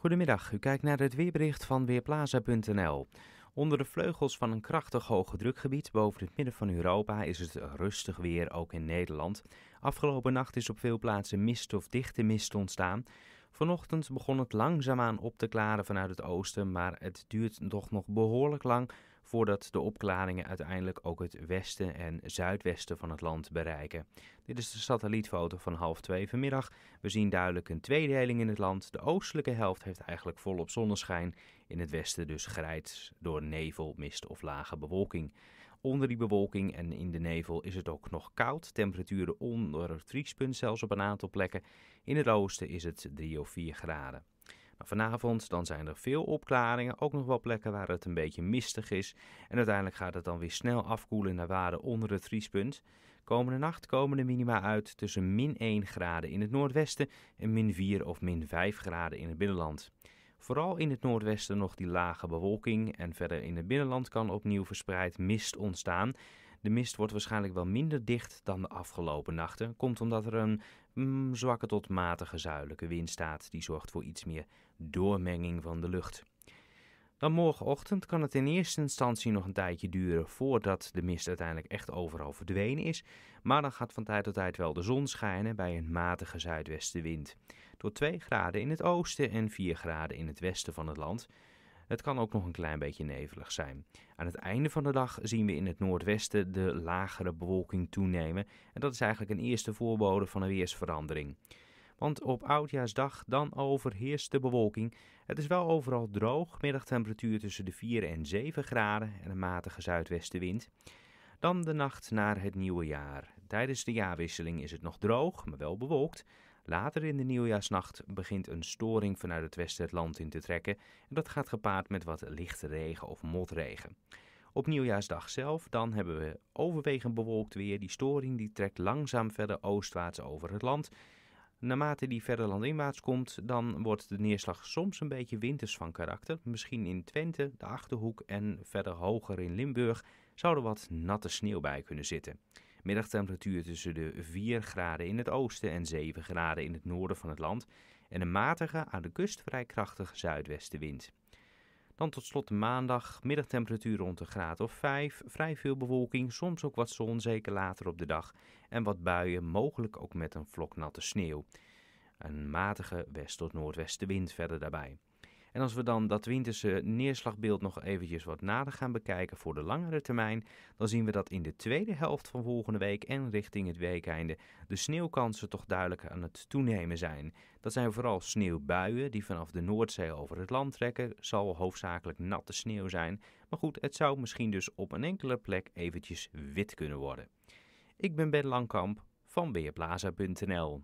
Goedemiddag, u kijkt naar het weerbericht van Weerplaza.nl. Onder de vleugels van een krachtig hoge drukgebied boven het midden van Europa is het rustig weer, ook in Nederland. Afgelopen nacht is op veel plaatsen mist of dichte mist ontstaan. Vanochtend begon het langzaamaan op te klaren vanuit het oosten, maar het duurt toch nog behoorlijk lang voordat de opklaringen uiteindelijk ook het westen en zuidwesten van het land bereiken. Dit is de satellietfoto van half twee vanmiddag. We zien duidelijk een tweedeling in het land. De oostelijke helft heeft eigenlijk volop zonneschijn, in het westen dus grijs door nevel, mist of lage bewolking. Onder die bewolking en in de nevel is het ook nog koud. Temperaturen onder het vriespunt zelfs op een aantal plekken. In het oosten is het 3 of 4 graden. Maar vanavond dan zijn er veel opklaringen, ook nog wel plekken waar het een beetje mistig is. En uiteindelijk gaat het dan weer snel afkoelen naar waarden onder het vriespunt. Komende nacht komen de minima uit tussen min 1 graden in het noordwesten en min 4 of min 5 graden in het binnenland. Vooral in het noordwesten nog die lage bewolking en verder in het binnenland kan opnieuw verspreid mist ontstaan. De mist wordt waarschijnlijk wel minder dicht dan de afgelopen nachten. Komt omdat er een mm, zwakke tot matige zuidelijke wind staat. Die zorgt voor iets meer doormenging van de lucht. Dan morgenochtend kan het in eerste instantie nog een tijdje duren voordat de mist uiteindelijk echt overal verdwenen is. Maar dan gaat van tijd tot tijd wel de zon schijnen bij een matige zuidwestenwind. Tot 2 graden in het oosten en 4 graden in het westen van het land. Het kan ook nog een klein beetje nevelig zijn. Aan het einde van de dag zien we in het noordwesten de lagere bewolking toenemen. En dat is eigenlijk een eerste voorbode van een weersverandering want op oudjaarsdag dan overheerst de bewolking. Het is wel overal droog, middagtemperatuur tussen de 4 en 7 graden en een matige zuidwestenwind. Dan de nacht naar het nieuwe jaar. Tijdens de jaarwisseling is het nog droog, maar wel bewolkt. Later in de nieuwjaarsnacht begint een storing vanuit het westen het land in te trekken en dat gaat gepaard met wat lichte regen of motregen. Op nieuwjaarsdag zelf dan hebben we overwegend bewolkt weer. Die storing die trekt langzaam verder oostwaarts over het land Naarmate die verder landinwaarts komt, dan wordt de neerslag soms een beetje winters van karakter. Misschien in Twente, de Achterhoek en verder hoger in Limburg zou er wat natte sneeuw bij kunnen zitten. Middagtemperatuur tussen de 4 graden in het oosten en 7 graden in het noorden van het land en een matige, aan de kust vrij krachtige zuidwestenwind. Dan tot slot maandag, middagtemperatuur rond een graad of 5. Vrij veel bewolking, soms ook wat zon, zeker later op de dag. En wat buien, mogelijk ook met een vlok natte sneeuw. Een matige west- tot noordwestenwind verder daarbij. En als we dan dat winterse neerslagbeeld nog eventjes wat nader gaan bekijken voor de langere termijn, dan zien we dat in de tweede helft van volgende week en richting het weekeinde de sneeuwkansen toch duidelijk aan het toenemen zijn. Dat zijn vooral sneeuwbuien die vanaf de Noordzee over het land trekken, zal hoofdzakelijk natte sneeuw zijn. Maar goed, het zou misschien dus op een enkele plek eventjes wit kunnen worden. Ik ben Ben Langkamp van Weerplaza.nl.